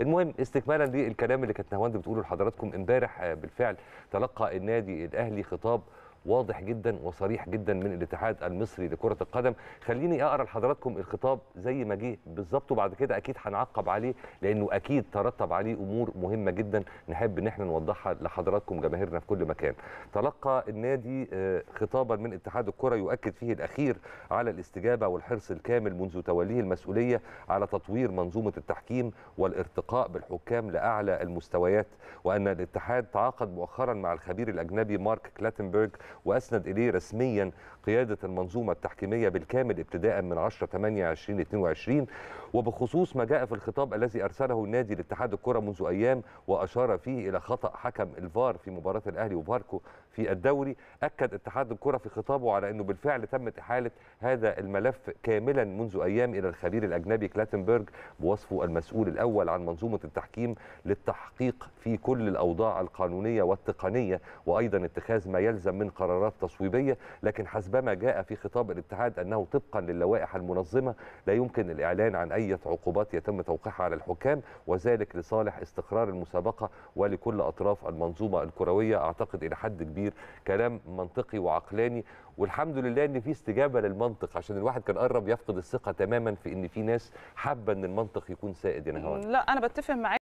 المهم استكمالا للكلام اللي كانت نهواند بتقوله لحضراتكم امبارح آه، بالفعل تلقى النادي الاهلي خطاب واضح جدا وصريح جدا من الاتحاد المصري لكره القدم خليني اقرا لحضراتكم الخطاب زي ما جه بالظبط وبعد كده اكيد هنعقب عليه لانه اكيد ترتب عليه امور مهمه جدا نحب ان احنا نوضحها لحضراتكم جماهيرنا في كل مكان تلقى النادي آه، خطابا من اتحاد الكره يؤكد فيه الاخير على الاستجابه والحرص الكامل منذ توليه المسؤوليه على تطوير منظومه التحكيم والارتقاء بالحكام لاعلى المستويات وان الاتحاد تعاقد مؤخرا مع الخبير الاجنبي مارك كلاتنبرغ وأسند إليه رسميا قيادة المنظومة التحكيمية بالكامل ابتداء من 10 8 2022 وبخصوص ما جاء في الخطاب الذي أرسله النادي لاتحاد الكرة منذ أيام وأشار فيه إلى خطأ حكم الفار في مباراة الأهلي وفاركو في الدوري أكد اتحاد الكرة في خطابه على أنه بالفعل تمت إحالة هذا الملف كاملا منذ أيام إلى الخبير الأجنبي كلاتنبرج بوصفه المسؤول الأول عن منظومة التحكيم للتحقيق في كل الأوضاع القانونية والتقنية وأيضا اتخاذ ما يلزم من قرارات تصويبية لكن حسبما جاء في خطاب الاتحاد أنه طبقا للوائح المنظمة لا يمكن الإعلان عن أي عقوبات يتم توقيعها على الحكام وذلك لصالح استقرار المسابقة ولكل أطراف المنظومة الكروية أعتقد إلى حد كبير كلام منطقي وعقلاني والحمد لله ان في استجابه للمنطق عشان الواحد كان قرب يفقد الثقه تماما في ان في ناس حابه ان المنطق يكون سائد يا لا انا بتفق معاك